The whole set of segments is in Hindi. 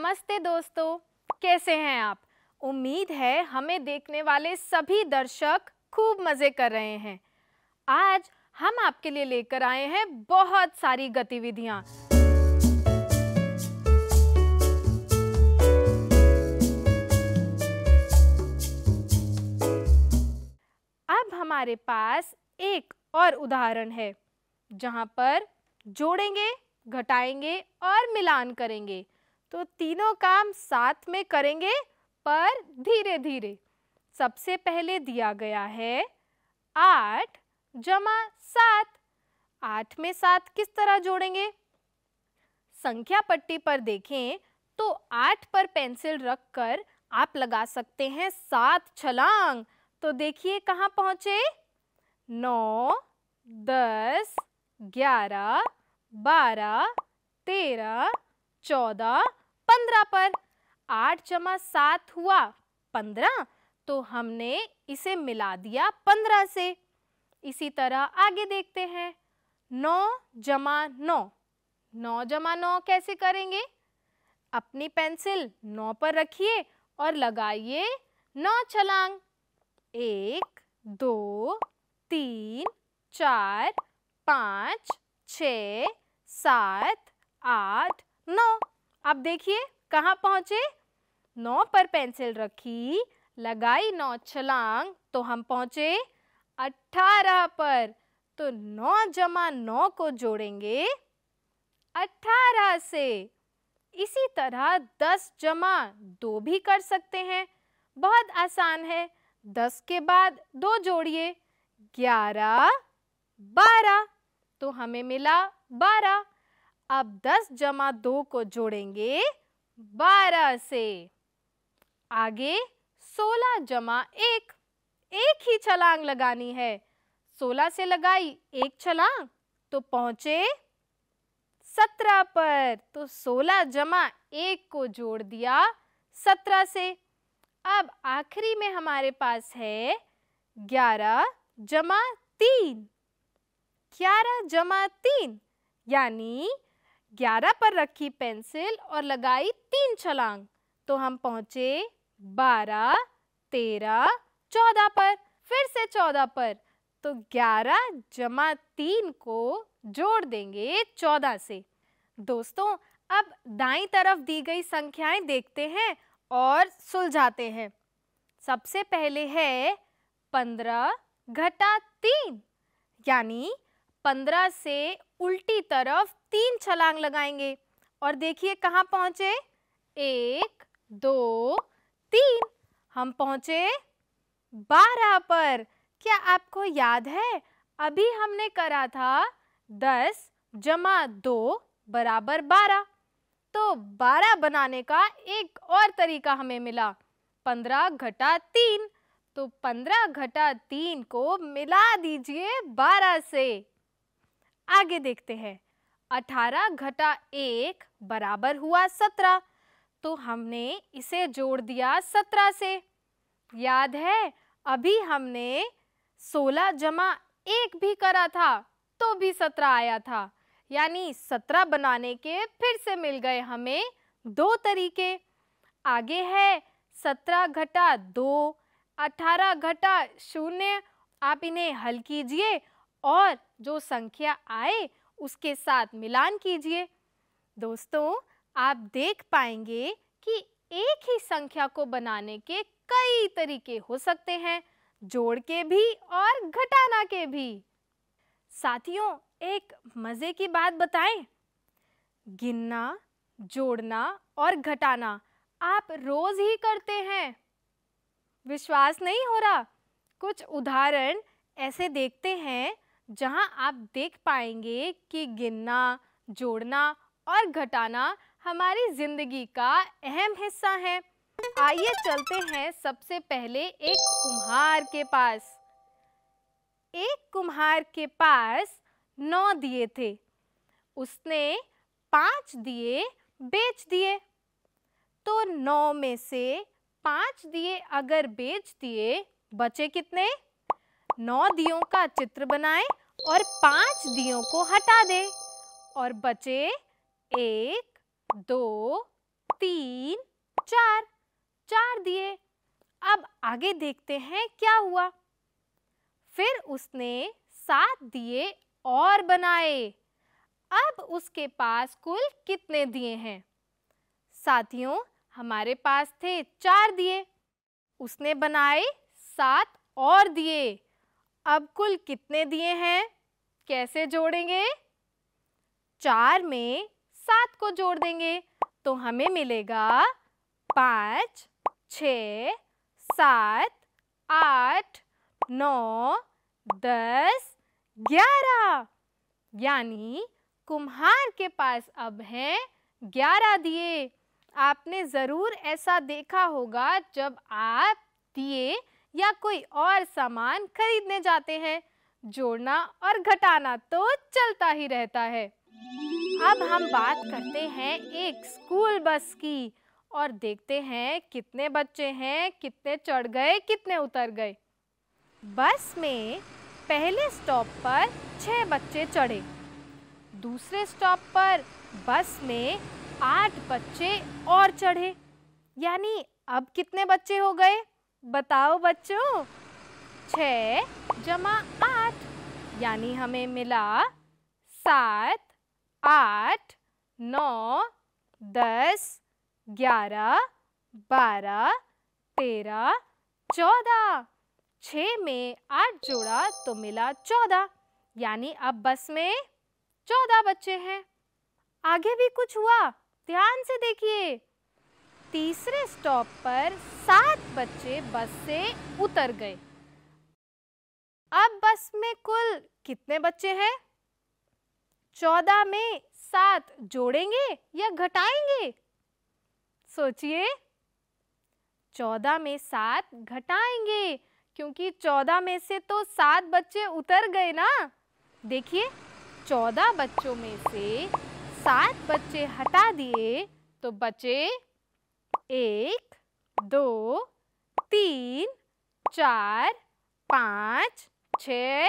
नमस्ते दोस्तों कैसे हैं आप उम्मीद है हमें देखने वाले सभी दर्शक खूब मज़े कर रहे हैं आज हम आपके लिए लेकर आए हैं बहुत सारी गतिविधियां अब हमारे पास एक और उदाहरण है जहां पर जोड़ेंगे घटाएंगे और मिलान करेंगे तो तीनों काम साथ में करेंगे पर धीरे धीरे सबसे पहले दिया गया है आठ जमा सात आठ में सात किस तरह जोड़ेंगे संख्या पट्टी पर देखें तो आठ पर पेंसिल रखकर आप लगा सकते हैं सात छलांग तो देखिए कहाँ पहुंचे नौ दस ग्यारह बारह तेरह चौदह पंद्रह पर आठ जमा सात हुआ पंद्रह तो हमने इसे मिला दिया पंद्रह से इसी तरह आगे देखते हैं नौ जमा नौ नौ जमा नौ कैसे करेंगे अपनी पेंसिल नौ पर रखिए और लगाइए नौ छलांग एक दो तीन चार पाँच छ सात आठ नौ अब देखिए कहाँ पहुंचे नौ पर पेंसिल रखी लगाई नौ छलांग तो हम पहुंचे अठारह पर तो नौ जमा नौ को जोड़ेंगे अठारह से इसी तरह दस जमा दो भी कर सकते हैं बहुत आसान है दस के बाद दो जोड़िए ग्यारह बारह तो हमें मिला बारह अब दस जमा दो को जोड़ेंगे बारह से आगे सोलह जमा एक एक ही छलांग लगानी है सोलह से लगाई एक छलांग तो पहुंचे सत्रह पर तो सोलह जमा एक को जोड़ दिया सत्रह से अब आखिरी में हमारे पास है ग्यारह जमा तीन ग्यारह जमा तीन यानी ग्यारह पर रखी पेंसिल और लगाई तीन छलांग तो हम पहुंचे बारह तेरह चौदह पर फिर से चौदह पर तो ग्यारह जमा तीन को जोड़ देंगे चौदह से दोस्तों अब दाई तरफ दी गई संख्याएं देखते हैं और सुलझाते हैं सबसे पहले है पंद्रह घटा तीन यानी पंद्रह से उल्टी तरफ तीन छलांग लगाएंगे और देखिए कहाँ पहुंचे एक दो तीन हम पहुंचे बारह पर क्या आपको याद है अभी हमने करा था दस जमा दो बराबर बारह तो बारह बनाने का एक और तरीका हमें मिला पंद्रह घटा तीन तो पंद्रह घटा तीन को मिला दीजिए बारह से आगे देखते हैं अठारह घटा एक बराबर हुआ सत्रह तो हमने इसे जोड़ दिया सत्रह से याद है अभी हमने सोलह जमा एक भी करा था तो भी सत्रह आया था यानी सत्रह बनाने के फिर से मिल गए हमें दो तरीके आगे है सत्रह घटा दो अठारह घटा शून्य आप इन्हें हल कीजिए और जो संख्या आए उसके साथ मिलान कीजिए दोस्तों आप देख पाएंगे कि एक ही संख्या को बनाने के कई तरीके हो सकते हैं जोड़ के भी और घटाना के भी साथियों एक मज़े की बात बताएं गिनना जोड़ना और घटाना आप रोज़ ही करते हैं विश्वास नहीं हो रहा कुछ उदाहरण ऐसे देखते हैं जहां आप देख पाएंगे कि गिनना जोड़ना और घटाना हमारी ज़िंदगी का अहम हिस्सा है आइए चलते हैं सबसे पहले एक कुम्हार के पास एक कुम्हार के पास नौ दिए थे उसने पांच दिए बेच दिए तो नौ में से पांच दिए अगर बेच दिए बचे कितने नौ दियों का चित्र बनाए और पांच दियों को हटा दे और बचे एक दो तीन चार चार दिए अब आगे देखते हैं क्या हुआ फिर उसने सात दिए और बनाए अब उसके पास कुल कितने दिए हैं साथियों हमारे पास थे चार दिए उसने बनाए सात और दिए अब कुल कितने दिए हैं कैसे जोड़ेंगे चार में सात को जोड़ देंगे तो हमें मिलेगा पाँच छ सात आठ नौ दस ग्यारह यानी कुम्हार के पास अब हैं ग्यारह दिए आपने ज़रूर ऐसा देखा होगा जब आप दिए या कोई और सामान खरीदने जाते हैं जोड़ना और घटाना तो चलता ही रहता है अब हम बात करते हैं एक स्कूल बस की और देखते हैं कितने बच्चे हैं कितने चढ़ गए कितने उतर गए बस में पहले स्टॉप पर छः बच्चे चढ़े दूसरे स्टॉप पर बस में आठ बच्चे और चढ़े यानी अब कितने बच्चे हो गए बताओ बच्चों छ जमा आठ यानी हमें मिला सात आठ नौ दस ग्यारह बारह तेरह चौदह छ में आठ जोड़ा तो मिला चौदह यानी अब बस में चौदह बच्चे हैं आगे भी कुछ हुआ ध्यान से देखिए तीसरे स्टॉप पर सात बच्चे बस से उतर गए अब बस में कुल कितने बच्चे हैं चौदह में सात जोड़ेंगे या घटाएंगे सोचिए चौदह में सात घटाएंगे क्योंकि चौदह में से तो सात बच्चे उतर गए ना देखिए चौदह बच्चों में से सात बच्चे हटा दिए तो बचे एक दो तीन चार पाँच छ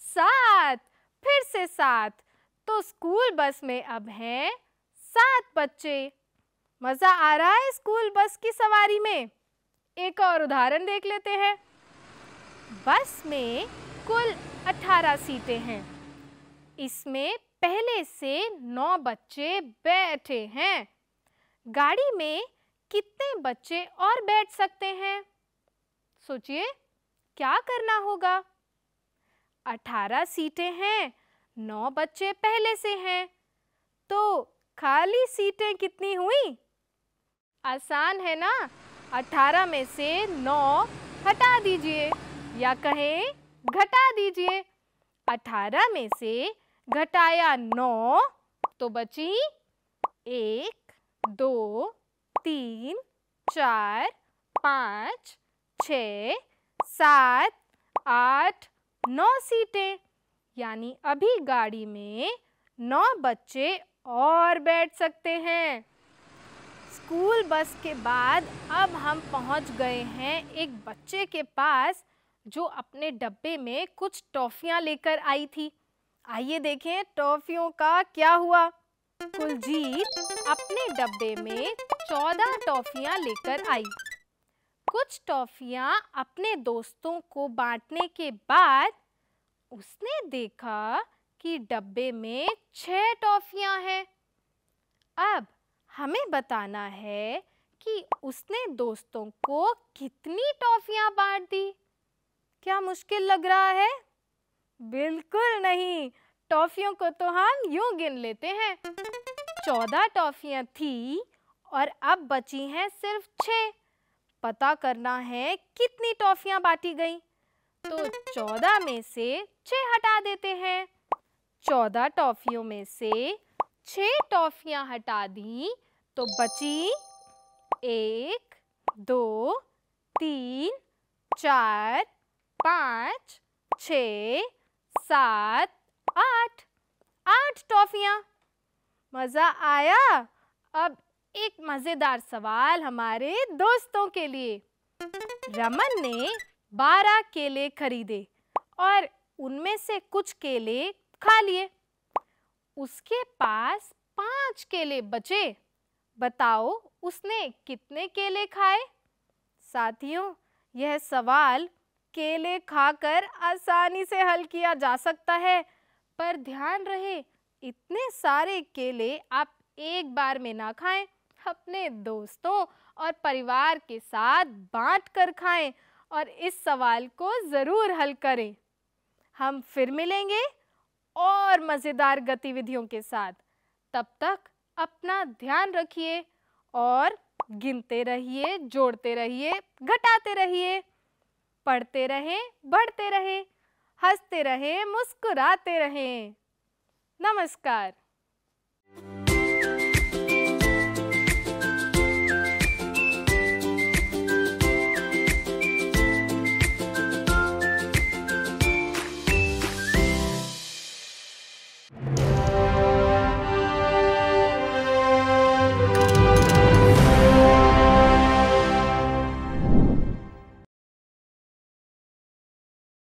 सात फिर से सात तो स्कूल बस में अब हैं सात बच्चे मज़ा आ रहा है स्कूल बस की सवारी में एक और उदाहरण देख लेते हैं बस में कुल अठारह सीटें हैं इसमें पहले से नौ बच्चे बैठे हैं गाड़ी में कितने बच्चे और बैठ सकते हैं सोचिए क्या करना होगा अठारह सीटें हैं नौ बच्चे पहले से हैं तो खाली सीटें कितनी हुई आसान है ना अठारह में से नौ हटा दीजिए या कहें घटा दीजिए अठारह में से घटाया नौ तो बची एक दो तीन चार पाँच छ सात आठ नौ सीटें यानी अभी गाड़ी में नौ बच्चे और बैठ सकते हैं स्कूल बस के बाद अब हम पहुंच गए हैं एक बच्चे के पास जो अपने डब्बे में कुछ टॉफियां लेकर आई थी आइए देखें टॉफियों का क्या हुआ कुलजीत अपने डब्बे में चौदह टॉफियाँ लेकर आई कुछ टॉफियां अपने दोस्तों को बांटने के बाद उसने देखा कि डब्बे में छह टॉफियां हैं अब हमें बताना है कि उसने दोस्तों को कितनी टॉफियां बांट दी क्या मुश्किल लग रहा है बिल्कुल नहीं टॉफियों को तो हम यूं गिन लेते हैं चौदह टॉफियां थी और अब बची हैं सिर्फ छ पता करना है कितनी टॉफिया बांटी गई तो चौदह में से छ हटा देते हैं चौदह टॉफियों में से छ टॉफियाँ हटा दी तो बची एक दो तीन चार पाँच छ सात आठ आठ टॉफियाँ मज़ा आया अब एक मजेदार सवाल हमारे दोस्तों के लिए रमन ने बारह केले खरीदे और उनमें से कुछ केले खा लिए उसके पास पांच केले बचे बताओ उसने कितने केले खाए साथियों यह सवाल केले खाकर आसानी से हल किया जा सकता है पर ध्यान रहे इतने सारे केले आप एक बार में ना खाएं अपने दोस्तों और परिवार के साथ बांट कर खाएं और इस सवाल को ज़रूर हल करें हम फिर मिलेंगे और मज़ेदार गतिविधियों के साथ तब तक अपना ध्यान रखिए और गिनते रहिए जोड़ते रहिए घटाते रहिए पढ़ते रहें बढ़ते रहें हंसते रहें मुस्कुराते रहें नमस्कार